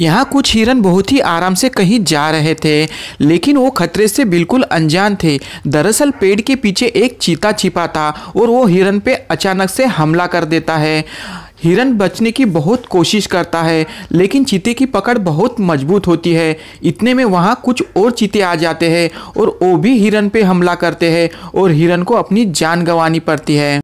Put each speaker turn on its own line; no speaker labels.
यहाँ कुछ हिरन बहुत ही आराम से कहीं जा रहे थे लेकिन वो खतरे से बिल्कुल अनजान थे दरअसल पेड़ के पीछे एक चीता छिपा था और वो हिरन पे अचानक से हमला कर देता है हिरन बचने की बहुत कोशिश करता है लेकिन चीते की पकड़ बहुत मजबूत होती है इतने में वहाँ कुछ और चीते आ जाते हैं और वो भी हिरन पे हमला करते हैं और हिरन को अपनी जान गंवानी पड़ती है